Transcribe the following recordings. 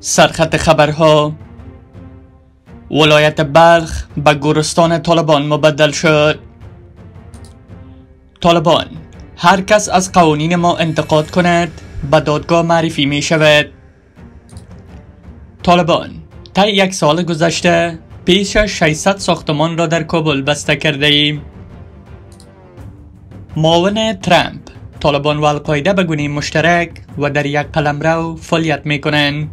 سرخط خبرها ولایت بلخ به گورستان طالبان مبدل شد طالبان هر کس از قوانین ما انتقاد کند به دادگاه معرفی می شود طالبان تا یک سال گذشته پیش 600 ساختمان را در کابل بسته کرده ایم معاون ترامپ طالبان و القاعده به گونه مشترک و در یک قلمرو فعالیت می کنند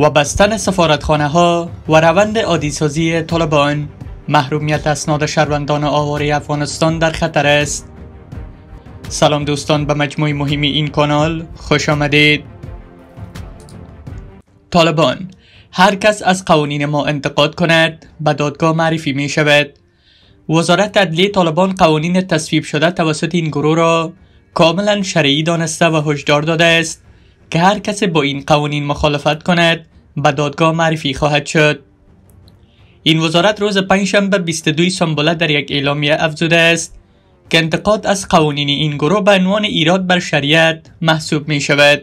و بستن سفارتخانه ها و روند عادیسازی طالبان محرومیت اسناد شهروندان آواره افغانستان در خطر است سلام دوستان به مجموع مهمی این کانال خوش آمدید طالبان هر کس از قوانین ما انتقاد کند به دادگاه معرفی می شود وزارت عدلی طالبان قوانین تصویب شده توسط این گروه را کاملا شرعی دانسته و هشدار داده است که هر کس با این قوانین مخالفت کند به دادگاه معرفی خواهد شد این وزارت روز پنجشنبه 22 سامبوله در یک اعلامیه افزوده است که انتقاد از قوانین این گروه به عنوان ایراد بر شریعت محسوب می شود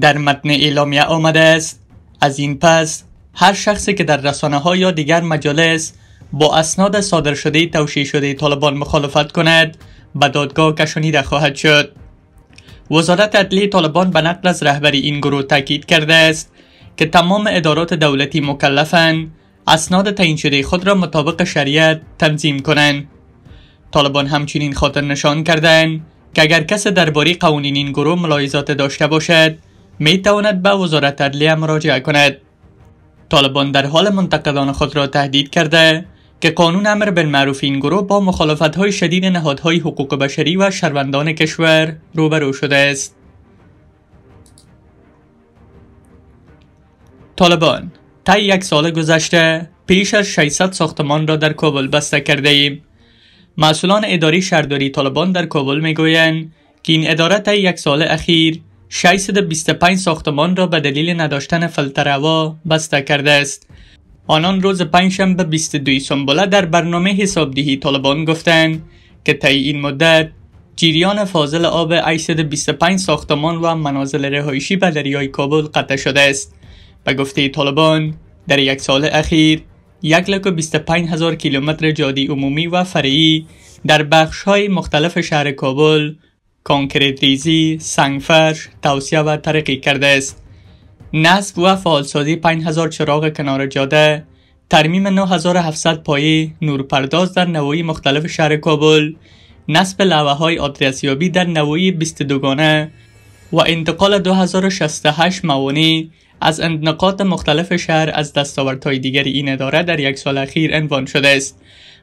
در متن اعلامیه آمده است از این پس هر شخصی که در رسانه ها یا دیگر مجالس با اسناد صادر شده توشیه شده طالبان مخالفت کند به دادگاه کشانیده خواهد شد وزارت عدلی طالبان به نقل از رهبری این گروه تاکید کرده است که تمام ادارات دولتی مکلفند اسناد تعیین شده خود را مطابق شریعت تنظیم کنند طالبان همچنین خاطر نشان کردند که اگر کس درباره قوانین این گروه ملاحظات داشته باشد می تواند به وزارت عدلیه مراجعه کند طالبان در حال منتقدان خود را تهدید کرده که قانون امر معروف این گروه با مخالفت‌های شدید نهادهای حقوق بشری و شهروندان کشور روبرو شده است. طالبان تا یک سال گذشته پیش از 600 ساختمان را در کابل بسته کرده ایم. مسئولان اداری شهرداری طالبان در کابل میگویند که این اداره طی یک سال اخیر 625 ساختمان را به دلیل نداشتن فلتر بسته کرده است آنان روز پنجشنبه 22 سنبله در برنامه حسابدهی طالبان گفتند که طی این مدت جریان فاضل آب 825 ساختمان و منازل رهایشی به دریای کابل قطع شده است به گفته طالبان در یک سال اخیر یک لک هزار کیلومتر جادی عمومی و فرعی در بخش های مختلف شهر کابل کانکریت ریزی، سنگفرش، توسیه و ترقی کرده است نصب و فعالسازی 5000 چراغ کنار جاده ترمیم 9700 پایه نورپرداز در نوایی مختلف شهر کابل نصب لوه های آدرسیابی در نوایی 22 گانه و انتقال 2068 موانی از نقاط مختلف شهر از های دیگر این اداره در یک سال اخیر عنوان شده است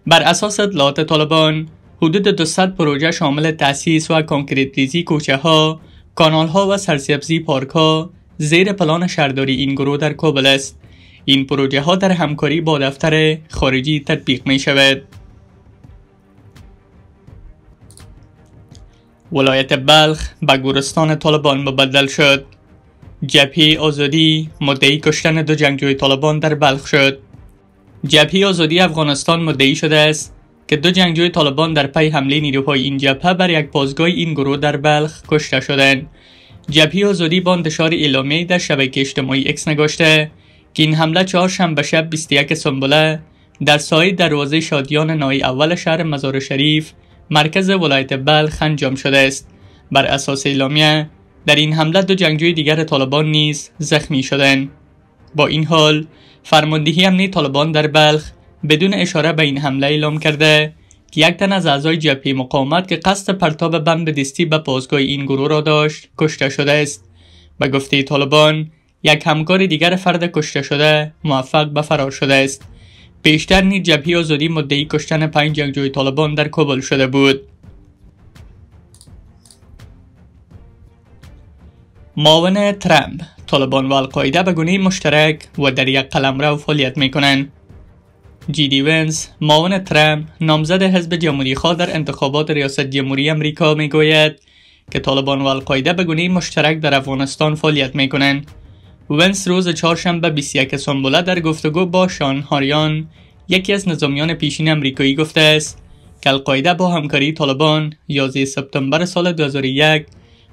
بر اساس اطلاعات طالبان حدود 200 پروژه شامل تأسیس و کانکریت ریزی کوچه ها، کانال ها و سرسبزی پارک ها، زیر پلان شهرداری این گروه در کابل است این پروژه ها در همکاری با دفتر خارجی تطبیق می شود ولایت بلخ به گورستان طالبان مبدل شد جبهه آزادی مدعی کشتن دو جنگجوی طالبان در بلخ شد جبهه آزادی افغانستان مدعی شده است که دو جنگجوی طالبان در پی حمله نیروهای این جبهه بر یک بازگاه این گروه در بلخ کشته شدند جبهی آزادی با انتشار اعلامیه در شبکه اجتماعی اکس نگاشته که این حمله چهارشنبه شب 21 سنبله در سایه دروازه شادیان نای اول شهر مزار شریف مرکز ولایت بلخ انجام شده است بر اساس اعلامیه در این حمله دو جنگجوی دیگر طالبان نیز زخمی شدند با این حال فرماندهی امنی طالبان در بلخ بدون اشاره به این حمله اعلام کرده که یک تن از اعضای جبهه مقاومت که قصد پرتاب بمب دستی به پاسگاه این گروه را داشت کشته شده است به گفته طالبان یک همکار دیگر فرد کشته شده موفق به فرار شده است بیشتر نیز جبهه آزادی مدعی کشتن پنج جنگجوی طالبان در کابل شده بود معاون ترامپ طالبان و القاعده به گونه مشترک و در یک قلمرو فعالیت می کنند جیدی ونز معاون ترامپ نامزد حزب جمهوری خواه در انتخابات ریاست جمهوری امریکا گوید که طالبان و القاعده به گونه مشترک در افغانستان فعالیت میکنند ونس روز چهارشنبه 21 سنبوله در گفتگو با شان هاریان یکی از نظامیان پیشین امریکایی گفته است که القاعده با همکاری طالبان 11 سپتامبر سال 2001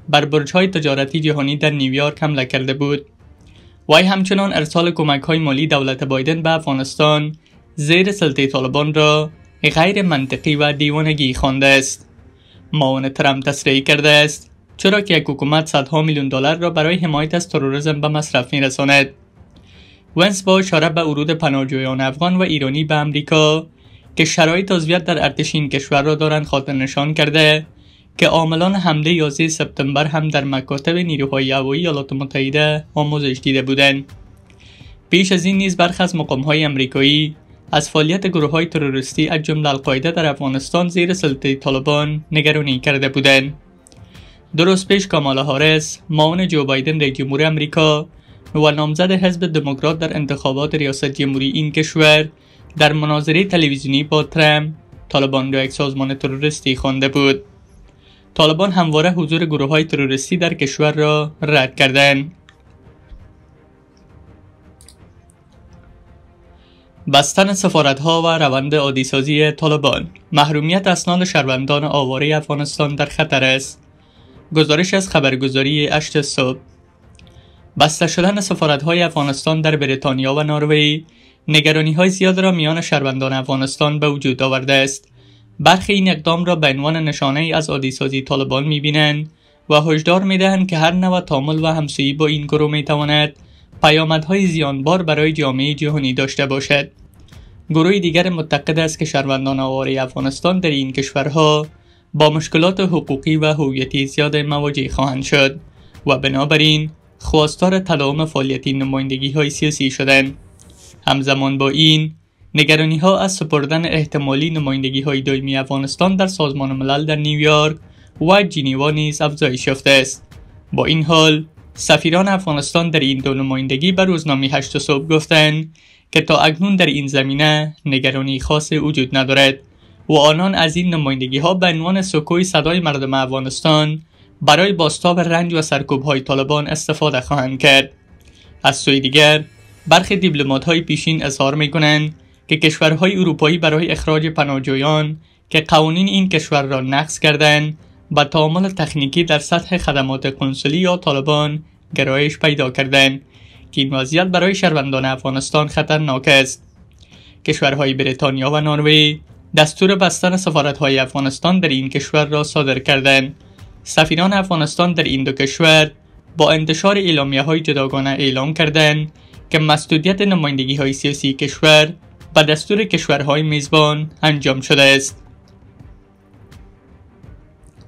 بر های تجارتی جهانی در نیویورک حمله کرده بود وای همچنان ارسال کمک های مالی دولت بایدن به افغانستان زیر سلطه طالبان را غیر منطقی و دیوانگی خوانده است معاون ترامپ تصریح کرده است چرا که یک حکومت صدها میلیون دلار را برای حمایت از تروریسم به مصرف میرساند ونس با اشاره به ورود پناهجویان افغان و ایرانی به امریکا که شرایط عضویت در ارتش این کشور را دارند خاطر نشان کرده که عاملان حمله 11 سپتامبر هم در مکاتب نیروهای هوایی ایالات متحده آموزش دیده بودند پیش از این نیز برخی از مقامهای امریکایی از فعالیت گروه های تروریستی از جمله القاعده در افغانستان زیر سلطه طالبان نگرانی کرده بودند. درست پیش کامالا هارس معاون جو بایدن رئیس جمهور امریکا و نامزد حزب دموکرات در انتخابات ریاست جمهوری این کشور در مناظره تلویزیونی با ترم طالبان را یک سازمان تروریستی خوانده بود طالبان همواره حضور گروه های تروریستی در کشور را رد کردند بستن سفارتها و روند عادیسازی طالبان محرومیت اسناد شهروندان آواره افغانستان در خطر است گزارش از خبرگزاری اشت صبح بسته شدن های افغانستان در بریتانیا و ناروی نگرانی های زیاد را میان شهروندان افغانستان به وجود آورده است برخی این اقدام را به عنوان نشانه ای از عادیسازی طالبان میبینند و هشدار میدهند که هر نوع تامل و همسویی با این گروه میتواند پیامدهای زیانبار برای جامعه جهانی داشته باشد گروه دیگر معتقد است که شهروندان آواره افغانستان در این کشورها با مشکلات حقوقی و هویتی زیاد مواجه خواهند شد و بنابراین خواستار تداوم فعالیت نمایندگی های سیاسی شدند همزمان با این نگرانی ها از سپردن احتمالی نمایندگی های دایمی افغانستان در سازمان ملل در نیویورک و جنیوا نیز افزایش یافته است با این حال سفیران افغانستان در این دو نمایندگی به روزنامه هشت صبح گفتند که تا اکنون در این زمینه نگرانی خاص وجود ندارد و آنان از این نمایندگی ها به عنوان سکوی صدای مردم افغانستان برای باستاب رنج و سرکوب های طالبان استفاده خواهند کرد از سوی دیگر برخی دیپلمات های پیشین اظهار می کنند که کشورهای اروپایی برای اخراج پناهجویان که قوانین این کشور را نقض کردند به تعامل تکنیکی در سطح خدمات کنسولی یا طالبان گرایش پیدا کردند که این وضعیت برای شهروندان افغانستان خطرناک است کشورهای بریتانیا و نروژ دستور بستن سفارتهای افغانستان در این کشور را صادر کردند سفیران افغانستان در این دو کشور با انتشار اعلامیه های جداگانه اعلام کردند که مسدودیت نمایندگی های سیاسی کشور به دستور کشورهای میزبان انجام شده است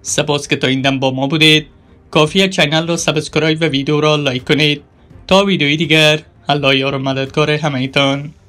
سپاس که تا این دم با ما بودید کافیه چنل را سبسکرایب و ویدیو را لایک کنید تا ویدیوی دیگر الله یار و مددکار همه ایتان